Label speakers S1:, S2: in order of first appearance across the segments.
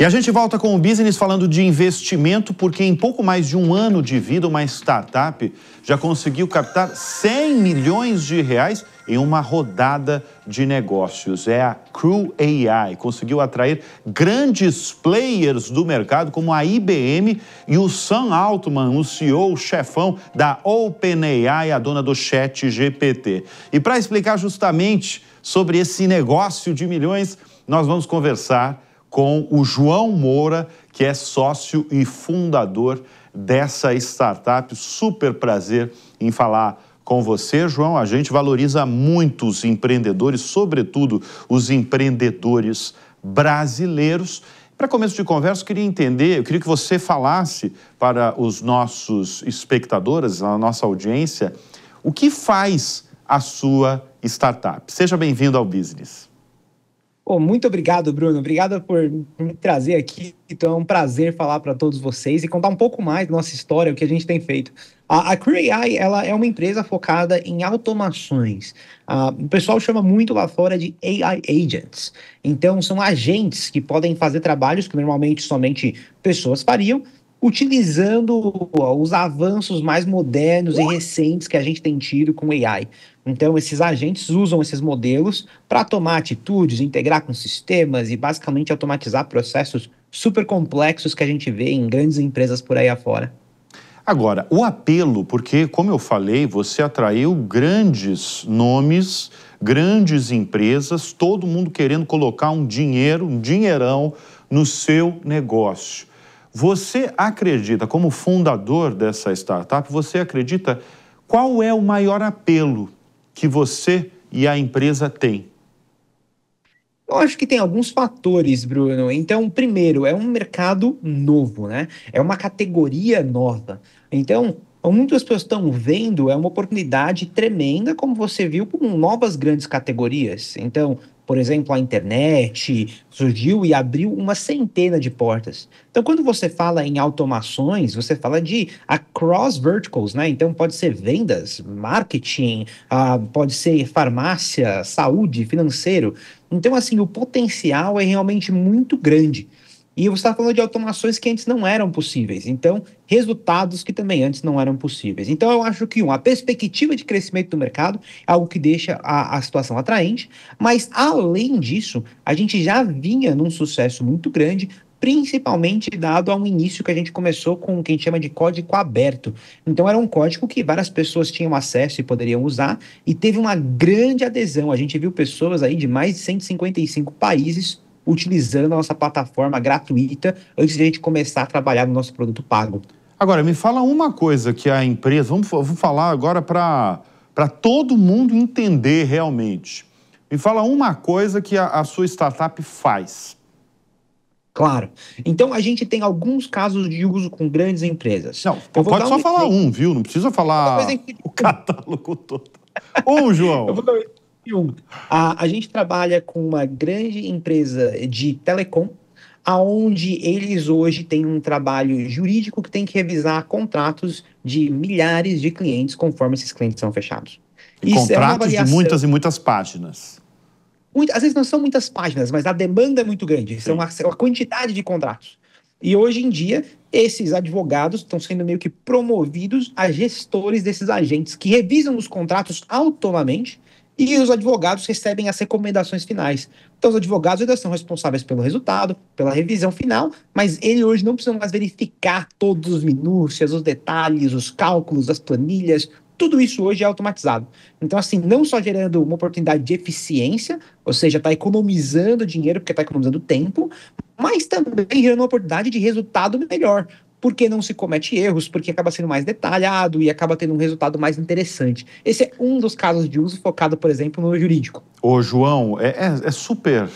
S1: E a gente volta com o business falando de investimento, porque em pouco mais de um ano de vida, uma startup já conseguiu captar 100 milhões de reais em uma rodada de negócios. É a Crew AI. Conseguiu atrair grandes players do mercado, como a IBM e o Sam Altman, o CEO, o chefão da OpenAI, a dona do Chat GPT. E para explicar justamente sobre esse negócio de milhões, nós vamos conversar com o João Moura, que é sócio e fundador dessa startup. Super prazer em falar com você, João. A gente valoriza muito os empreendedores, sobretudo os empreendedores brasileiros. Para começo de conversa, eu queria entender, eu queria que você falasse para os nossos espectadores, a nossa audiência, o que faz a sua startup. Seja bem-vindo ao Business
S2: muito obrigado, Bruno. Obrigado por me trazer aqui. Então é um prazer falar para todos vocês e contar um pouco mais da nossa história, o que a gente tem feito. A, a CreAI, ela é uma empresa focada em automações. Uh, o pessoal chama muito lá fora de AI agents. Então são agentes que podem fazer trabalhos que normalmente somente pessoas fariam, utilizando ó, os avanços mais modernos e recentes que a gente tem tido com AI. Então, esses agentes usam esses modelos para tomar atitudes, integrar com sistemas e basicamente automatizar processos super complexos que a gente vê em grandes empresas por aí afora. Agora, o
S1: apelo, porque, como eu falei, você atraiu grandes nomes, grandes empresas, todo mundo querendo colocar um dinheiro, um dinheirão no seu negócio. Você acredita, como fundador dessa startup, você acredita qual é o maior apelo que você e a
S2: empresa têm? Eu acho que tem alguns fatores, Bruno. Então, primeiro, é um mercado novo, né? É uma categoria nova. Então, muitas pessoas estão vendo é uma oportunidade tremenda, como você viu, com novas grandes categorias. Então, por exemplo, a internet surgiu e abriu uma centena de portas. Então, quando você fala em automações, você fala de across verticals, né? Então, pode ser vendas, marketing, uh, pode ser farmácia, saúde, financeiro. Então, assim, o potencial é realmente muito grande. E você está falando de automações que antes não eram possíveis. Então, resultados que também antes não eram possíveis. Então, eu acho que um, a perspectiva de crescimento do mercado é algo que deixa a, a situação atraente. Mas, além disso, a gente já vinha num sucesso muito grande principalmente dado ao início que a gente começou com o que a gente chama de código aberto. Então era um código que várias pessoas tinham acesso e poderiam usar e teve uma grande adesão. A gente viu pessoas aí de mais de 155 países utilizando a nossa plataforma gratuita antes de a gente começar a trabalhar no nosso produto pago. Agora, me fala uma coisa que
S1: a empresa, vamos, falar agora para todo mundo entender realmente.
S2: Me fala uma coisa que a, a sua startup faz. Claro. Então a gente tem alguns casos de uso com grandes empresas. Não, pode só um... falar um, viu? Não precisa falar o catálogo todo. Um, João. Eu vou dar a, a gente trabalha com uma grande empresa de telecom, aonde eles hoje têm um trabalho jurídico que tem que revisar contratos de milhares de clientes conforme esses clientes são fechados.
S1: E Isso é contratos é de muitas e
S2: muitas páginas. Muito, às vezes não são muitas páginas, mas a demanda é muito grande. São uma, uma quantidade de contratos. E hoje em dia, esses advogados estão sendo meio que promovidos a gestores desses agentes que revisam os contratos autonomamente e os advogados recebem as recomendações finais. Então, os advogados ainda são responsáveis pelo resultado, pela revisão final, mas ele hoje não precisa mais verificar todos os minúcias, os detalhes, os cálculos, as planilhas, tudo isso hoje é automatizado. Então, assim, não só gerando uma oportunidade de eficiência, ou seja, está economizando dinheiro porque está economizando tempo, mas também gerando uma oportunidade de resultado melhor porque não se comete erros, porque acaba sendo mais detalhado e acaba tendo um resultado mais interessante. Esse é um dos casos de uso focado, por exemplo, no jurídico.
S1: Ô, João, é, é, é super.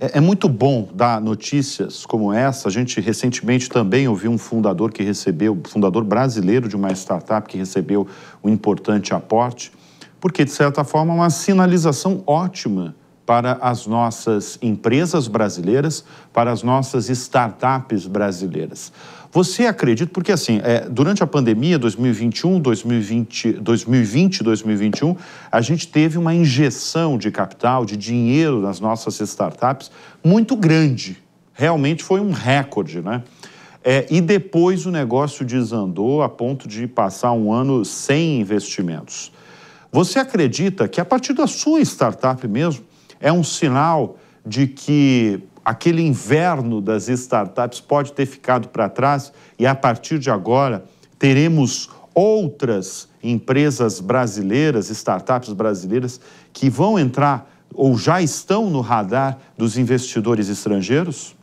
S1: É, é, muito bom dar notícias como essa. A gente recentemente também ouviu um fundador que recebeu, fundador brasileiro de uma startup que recebeu um importante aporte, porque, de certa forma, é uma sinalização ótima para as nossas empresas brasileiras, para as nossas startups brasileiras. Você acredita, porque assim, é, durante a pandemia 2021, 2020, 2020, 2021, a gente teve uma injeção de capital, de dinheiro nas nossas startups muito grande. Realmente foi um recorde, né? É, e depois o negócio desandou a ponto de passar um ano sem investimentos. Você acredita que a partir da sua startup mesmo é um sinal de que aquele inverno das startups pode ter ficado para trás e a partir de agora teremos outras empresas brasileiras, startups brasileiras, que vão entrar ou já estão no radar dos investidores estrangeiros?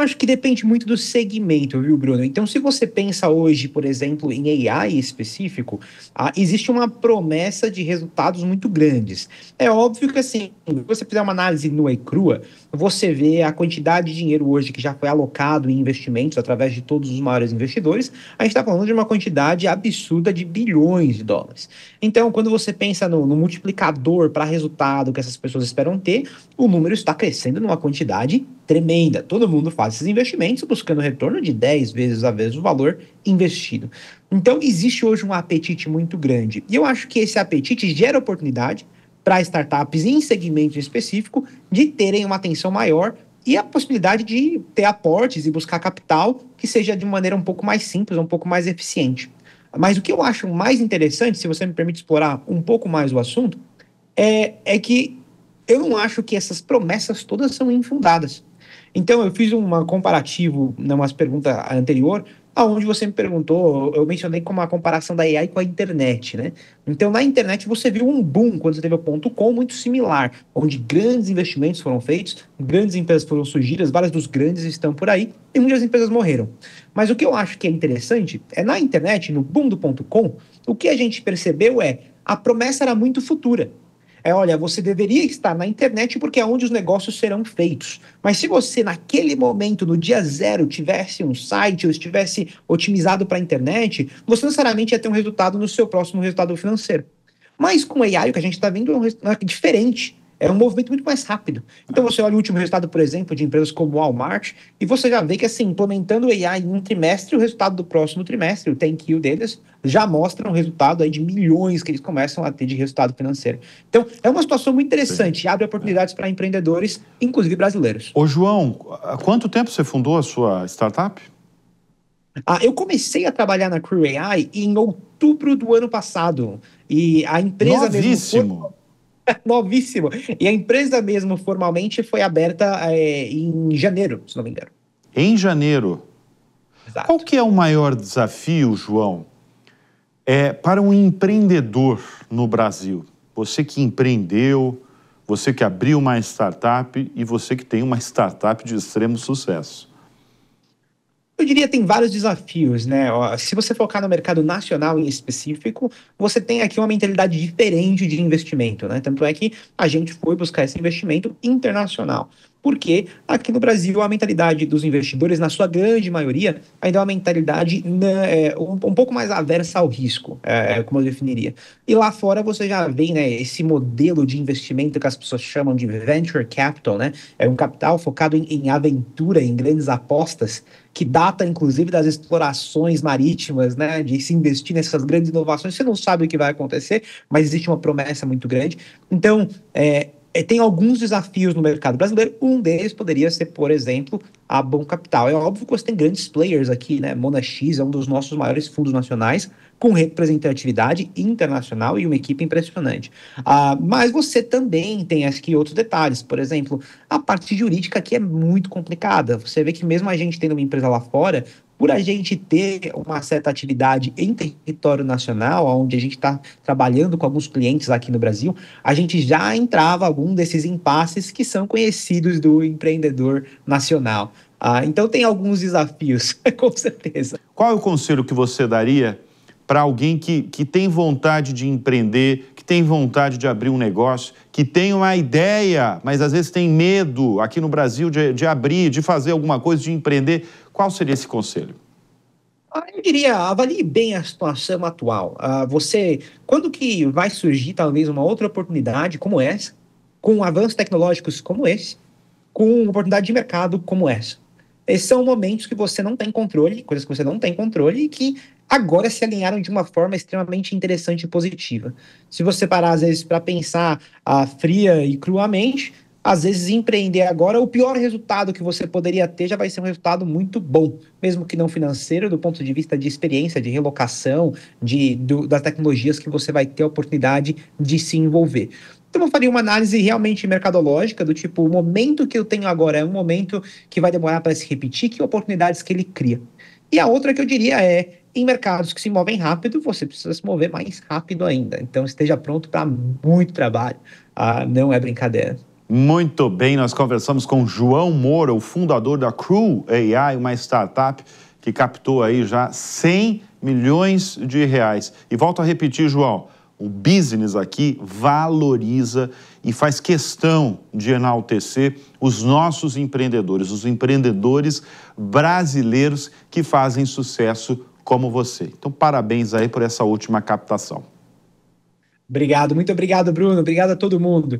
S2: acho que depende muito do segmento, viu, Bruno? Então, se você pensa hoje, por exemplo, em AI específico, ah, existe uma promessa de resultados muito grandes. É óbvio que, assim, se você fizer uma análise nua e crua, você vê a quantidade de dinheiro hoje que já foi alocado em investimentos através de todos os maiores investidores, a gente está falando de uma quantidade absurda de bilhões de dólares. Então, quando você pensa no, no multiplicador para resultado que essas pessoas esperam ter, o número está crescendo numa quantidade tremenda. Todo mundo faz esses investimentos buscando retorno de 10 vezes a vez o valor investido. Então, existe hoje um apetite muito grande. E eu acho que esse apetite gera oportunidade para startups em segmento específico de terem uma atenção maior e a possibilidade de ter aportes e buscar capital que seja de maneira um pouco mais simples, um pouco mais eficiente. Mas o que eu acho mais interessante, se você me permite explorar um pouco mais o assunto, é, é que eu não acho que essas promessas todas são infundadas. Então, eu fiz um comparativo numa né, pergunta anterior, aonde você me perguntou, eu mencionei como a comparação da AI com a internet, né? Então, na internet você viu um boom quando você teve o ponto com muito similar, onde grandes investimentos foram feitos, grandes empresas foram surgidas, várias dos grandes estão por aí e muitas empresas morreram. Mas o que eu acho que é interessante é na internet, no boom do ponto com, o que a gente percebeu é a promessa era muito futura. É, olha, você deveria estar na internet porque é onde os negócios serão feitos. Mas se você, naquele momento, no dia zero, tivesse um site ou estivesse otimizado para a internet, você necessariamente ia ter um resultado no seu próximo resultado financeiro. Mas com AI, o que a gente está vendo é, um, é diferente é um movimento muito mais rápido. Então você olha o último resultado, por exemplo, de empresas como Walmart, e você já vê que assim, implementando o AI em um trimestre, o resultado do próximo trimestre, o thank you deles, já mostra um resultado aí de milhões que eles começam a ter de resultado financeiro. Então, é uma situação muito interessante, abre oportunidades para empreendedores, inclusive brasileiros. Ô João, há quanto tempo você fundou a sua startup? Ah, eu comecei a trabalhar na Crew AI em outubro do ano passado. E a empresa Novíssimo. mesmo. Foi novíssimo. E a empresa mesmo, formalmente, foi aberta é, em janeiro, se não me engano. Em janeiro? Exato. Qual que é o maior desafio, João,
S1: é, para um empreendedor no Brasil? Você que empreendeu, você que abriu uma startup e você que tem uma startup de extremo sucesso.
S2: Eu diria tem vários desafios, né? Se você focar no mercado nacional em específico, você tem aqui uma mentalidade diferente de investimento, né? Tanto é que a gente foi buscar esse investimento internacional. Porque aqui no Brasil a mentalidade dos investidores, na sua grande maioria, ainda é uma mentalidade né, é, um, pouco mais aversa ao risco, é, é, como eu definiria. E lá fora você já vê né, esse modelo de investimento que as pessoas chamam de venture capital, né? É um capital focado em, em aventura, em grandes apostas que data inclusive das explorações marítimas, né, de se investir nessas grandes inovações. Você não sabe o que vai acontecer, mas existe uma promessa muito grande. Então, é, é, tem alguns desafios no mercado brasileiro. Um deles poderia ser, por exemplo, a Bom Capital. É óbvio que você tem grandes players aqui, né? Mona X é um dos nossos maiores fundos nacionais, com representatividade internacional e uma equipe impressionante. Ah, mas você também tem, acho que, outros detalhes. Por exemplo, a parte jurídica aqui é muito complicada. Você vê que mesmo a gente tendo uma empresa lá fora, por a gente ter uma certa atividade em território nacional, onde a gente está trabalhando com alguns clientes aqui no Brasil, a gente já entrava algum desses impasses que são conhecidos do empreendedor nacional. Ah, então tem alguns desafios, com certeza. Qual é o conselho que você daria
S1: para alguém que, que tem vontade de empreender, que tem vontade de abrir um negócio, que tem uma ideia, mas às vezes tem medo aqui no Brasil de, de abrir, de fazer alguma coisa, de empreender. Qual seria esse
S2: conselho? Ah, eu diria, avalie bem a situação atual. Uh, você, quando que vai surgir talvez uma outra oportunidade como essa, com avanços tecnológicos como esse, com oportunidade de mercado como essa? Esses são momentos que você não tem controle, coisas que você não tem controle e que agora se alinharam de uma forma extremamente interessante e positiva. Se você parar, às vezes, para pensar a ah, fria e cruamente, às vezes empreender agora, o pior resultado que você poderia ter já vai ser um resultado muito bom, mesmo que não financeiro, do ponto de vista de experiência, de relocação, de, do, das tecnologias que você vai ter a oportunidade de se envolver. Então, eu faria uma análise realmente mercadológica, do tipo, o momento que eu tenho agora é um momento que vai demorar para se repetir, que oportunidades que ele cria. E a outra que eu diria é em mercados que se movem rápido, você precisa se mover mais rápido ainda. Então, esteja pronto para muito trabalho. Ah, não é brincadeira. Muito bem, nós conversamos com João Moura, o fundador
S1: da Crew AI, uma startup que captou aí já 100 milhões de reais. E volto a repetir, João, o business aqui valoriza e faz questão de enaltecer os nossos empreendedores, os empreendedores brasileiros que fazem sucesso como você. Então, parabéns aí por essa última captação.
S2: Obrigado, muito obrigado, Bruno. Obrigado a todo mundo.